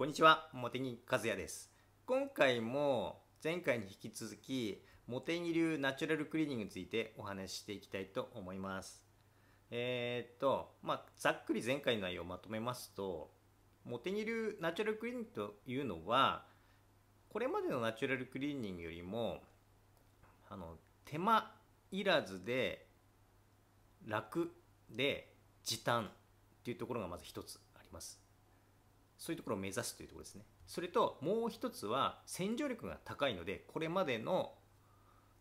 こんにちは、茂木和也です。今回も前回に引き続き、茂木流ナチュラルクリーニングについてお話ししていきたいと思います。えー、っと、まあ、ざっくり前回の内容をまとめますと、茂木流ナチュラルクリーニングというのは、これまでのナチュラルクリーニングよりも、あの、手間いらずで、楽で、時短っていうところがまず一つあります。そういうところを目指すというところですね。それともう一つは洗浄力が高いので、これまでの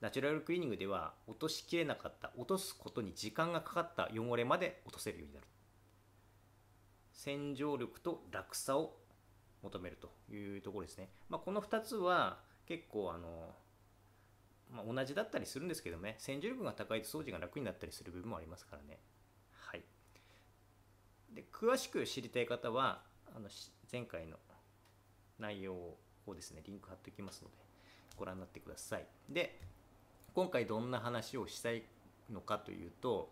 ナチュラルクリーニングでは落としきれなかった、落とすことに時間がかかった汚れまで落とせるようになる。洗浄力と楽さを求めるというところですね。まあ、この2つは結構あの、まあ、同じだったりするんですけどね、洗浄力が高いと掃除が楽になったりする部分もありますからね。はい。で詳しく知りたい方はあの前回の内容をですね、リンク貼っておきますので、ご覧になってください。で、今回どんな話をしたいのかというと、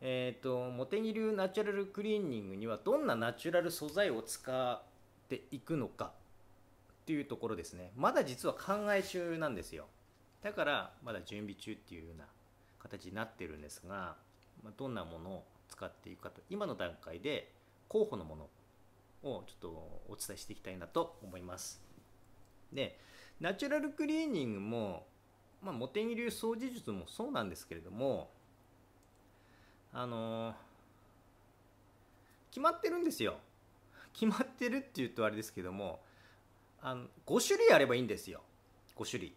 えっ、ー、と、茂木流ナチュラルクリーニングにはどんなナチュラル素材を使っていくのかっていうところですね。まだ実は考え中なんですよ。だからまだ準備中っていうような形になってるんですが、まどんなものを使っていくかと今の段階で候補のものをちょっとお伝えしていきたいなと思います。でナチュラルクリーニングも、まあ、茂木流掃除術もそうなんですけれどもあのー、決まってるんですよ。決まってるっていうとあれですけどもあの5種類あればいいんですよ5種類。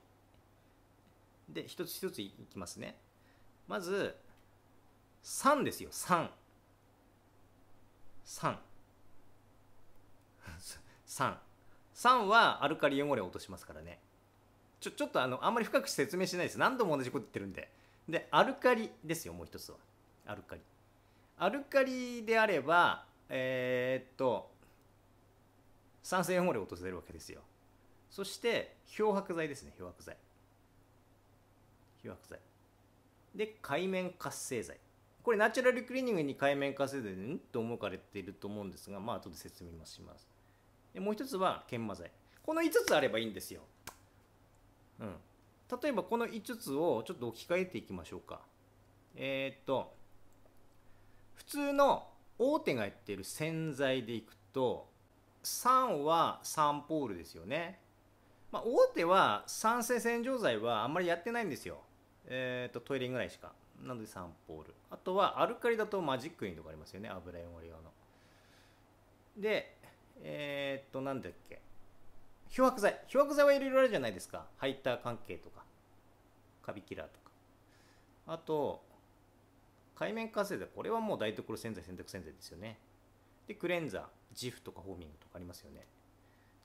で一つ一ついきますね。まず3ですよ3。3。酸酸はアルカリ汚れを落としますからねちょちょっとあのあんまり深く説明しないです何度も同じこと言ってるんででアルカリですよもう一つはアルカリアルカリであればえー、っと酸性汚れを落とせるわけですよそして漂白剤ですね漂白剤漂白剤で海面活性剤これナチュラルクリーニングに海面活性剤でんと思われていると思うんですがまあ後で説明もしますでもう一つは研磨剤この5つあればいいんですよ、うん、例えばこの5つをちょっと置き換えていきましょうかえー、っと普通の大手がやっている洗剤でいくと3は3ポールですよね、まあ、大手は酸性洗浄剤はあんまりやってないんですよ、えー、っとトイレぐらいしかなので3ポールあとはアルカリだとマジックインとかありますよね油汚れ用のでえー、っと、なんだっけ。漂白剤。漂白剤はいろいろあるじゃないですか。ハイター関係とか、カビキラーとか。あと、海面活性剤。これはもう台所洗剤、洗濯洗剤ですよね。で、クレンザー、ジフとかホーミングとかありますよね。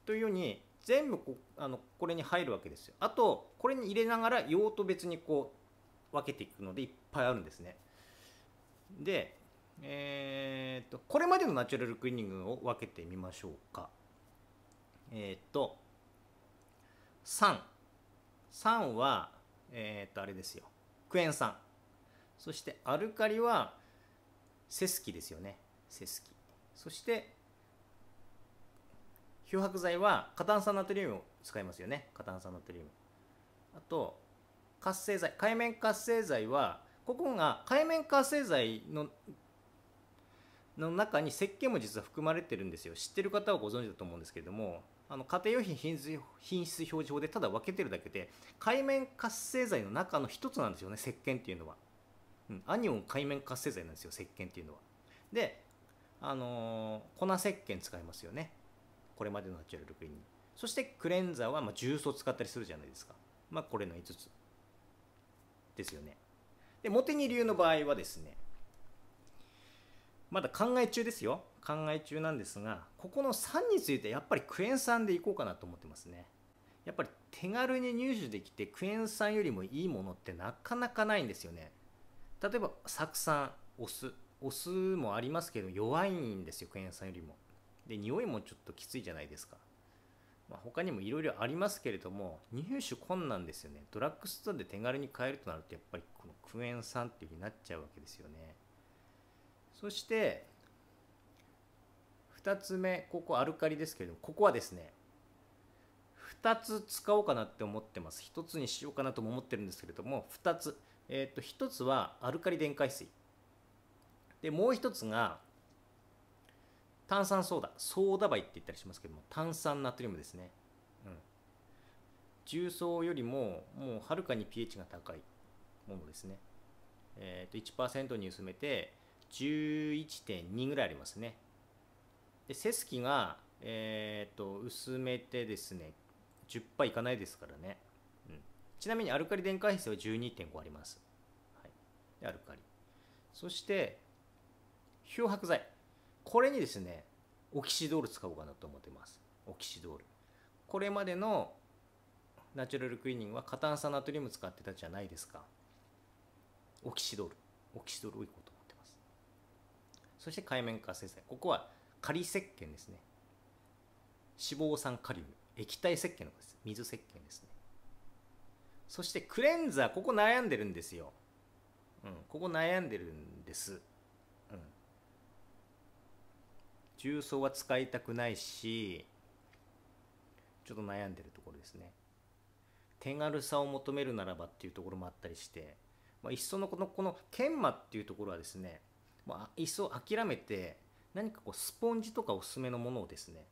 というように、全部こあのこれに入るわけですよ。あと、これに入れながら用途別にこう分けていくのでいっぱいあるんですね。で、えー、っとこれまでのナチュラルクリーニングを分けてみましょうかえー、っと33はえー、っとあれですよクエン酸そしてアルカリはセスキですよねセスキそして漂白剤は過炭酸ナトリウムを使いますよね過炭酸ナトリウムあと活性剤界面活性剤はここが界面活性剤のの中に石鹸も実は含まれてるんですよ知ってる方はご存知だと思うんですけれどもあの家庭用品品質品質表示法でただ分けてるだけで界面活性剤の中の一つなんですよね石鹸っていうのは、うん、アニオン界面活性剤なんですよ石鹸っていうのはであのー、粉石鹸使いますよねこれまでのナチュラルクリーンそしてクレンザーはまあ重曹使ったりするじゃないですかまあこれの5つですよねで茂木流の場合はですねまだ考え中ですよ考え中なんですがここの3についてやっぱりクエン酸でいこうかなと思ってますねやっぱり手軽に入手できてクエン酸よりもいいものってなかなかないんですよね例えば酢酸お酢お酢もありますけど弱いんですよクエン酸よりもで匂いもちょっときついじゃないですか、まあ、他にもいろいろありますけれども入手困難ですよねドラッグストアで手軽に買えるとなるとやっぱりこのクエン酸っていう風になっちゃうわけですよねそして2つ目ここアルカリですけれどもここはですね2つ使おうかなって思ってます1つにしようかなとも思ってるんですけれども2つ、えー、と1つはアルカリ電解水でもう1つが炭酸ソーダソーダ灰って言ったりしますけども炭酸ナトリウムですね、うん、重曹よりももうはるかに pH が高いものですねえーと、と1%に薄めて11.2ぐらいありますね。で、セスキが、えっ、と、薄めてですね、10%いかないですからね。うん、ちなみにアルカリ電解比性は12.5あります。はい、でアルカリ。そして、漂白剤。これにですね、オキシドール使おうかなと思ってます。オキシドール。これまでのナチュラルクリーニングは過炭酸ナトリウム使ってたじゃないですか。オキシドール。オキシドール多いこそして海面活性剤ここは仮石鹸ですね脂肪酸カリウム液体石鹸のことです水石鹸ですねそしてクレンザーここ悩んでるんですよ、うん、ここ悩んでるんです、うん、重曹は使いたくないしちょっと悩んでるところですね手軽さを求めるならばっていうところもあったりして、まあ、いっそのこのこの研磨っていうところはですねまあ、いっそ諦めて何かこうスポンジとかおすすめのものをですね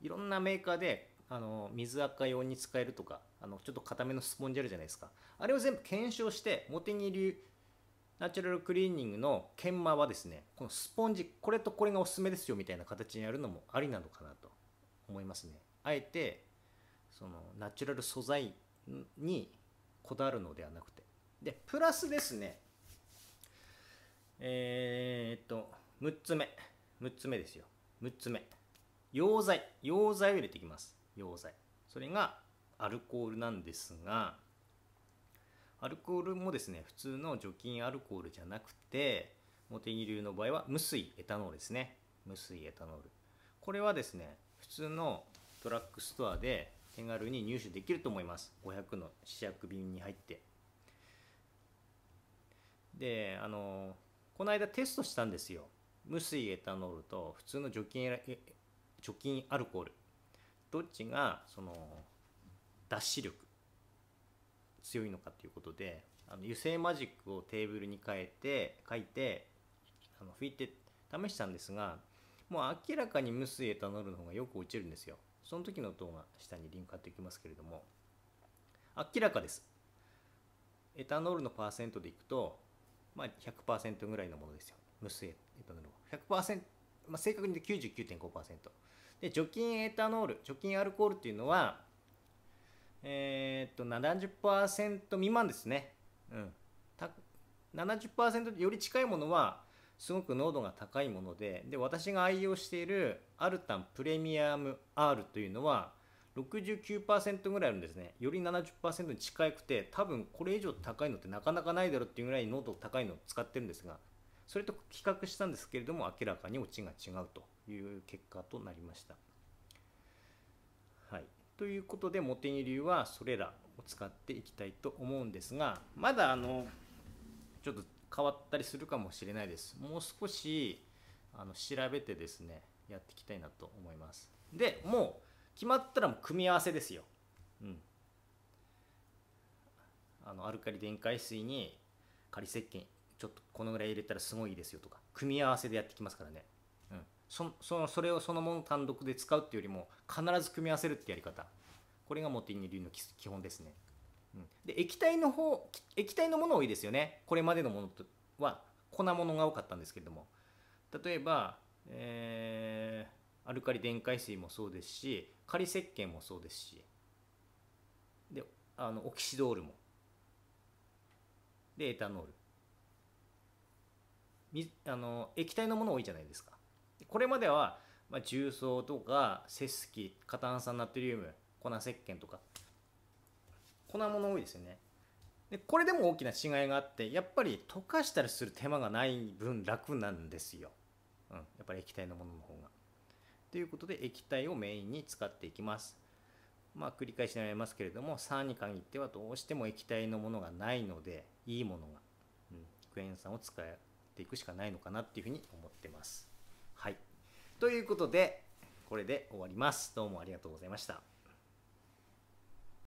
いろんなメーカーであの水垢用に使えるとかあのちょっと固めのスポンジあるじゃないですかあれを全部検証して茂木流ナチュラルクリーニングの研磨はですねこのスポンジこれとこれがおすすめですよみたいな形にやるのもありなのかなと思いますねあえてそのナチュラル素材にこだわるのではなくてでプラスですねえー6つ目6つ目ですよ6つ目溶剤溶剤を入れていきます溶剤それがアルコールなんですがアルコールもですね普通の除菌アルコールじゃなくて茂木流の場合は無水エタノールですね無水エタノールこれはですね普通のドラッグストアで手軽に入手できると思います500の試薬瓶に入ってであのこの間テストしたんですよ無水エタノールと普通の除菌除菌アルコールどっちがその脱脂力強いのかということであの油性マジックをテーブルに変えて書いてあの拭いて試したんですがもう明らかに無水エタノールの方がよく落ちるんですよその時の動画下にリンク貼っておきますけれども明らかですエタノールのパーセントでいくと、まあ、100%ぐらいのものですよ無水エタノールは100%、まあ、正確に言うと99.5%で除菌エタノール除菌アルコールっていうのはえー、っと70%未満ですね、うん、た70%より近いものはすごく濃度が高いものでで私が愛用しているアルタンプレミアム R というのは69%ぐらいあるんですねより70%に近くて多分これ以上高いのってなかなかないだろうっていうぐらい濃度高いのを使ってるんですがそれと比較したんですけれども明らかにオチが違うという結果となりました。はい、ということで茂木流はそれらを使っていきたいと思うんですがまだあのちょっと変わったりするかもしれないです。もう少しあの調べてですねやっていきたいなと思います。でもう決まったらもう組み合わせですよ。うん、あのアルカリ電解水に仮石鹸ちょっとこのぐらい入れたらすごいいいですよとか組み合わせでやってきますからね、うん、そそのそれをそのもの単独で使うっていうよりも必ず組み合わせるってやり方これがモティニ流の基本ですね、うん、で液体の方液体のもの多いですよねこれまでのものとは粉物が多かったんですけれども例えば、えー、アルカリ電解水もそうですし仮石鹸もそうですしであのオキシドールもでエタノールあの液体のもの多いじゃないですかこれまでは、まあ、重曹とかセスキ過炭酸ナトリウム粉石鹸とか粉もの多いですよねでこれでも大きな違いがあってやっぱり溶かしたりする手間がない分楽なんですよ、うん、やっぱり液体のものの方がということで液体をメインに使っていきますまあ繰り返しになりますけれども酸に限ってはどうしても液体のものがないのでいいものが、うん、クエン酸を使っていくしかないのかなっていうふうに思ってます。はい。ということで、これで終わります。どうもありがとうございました。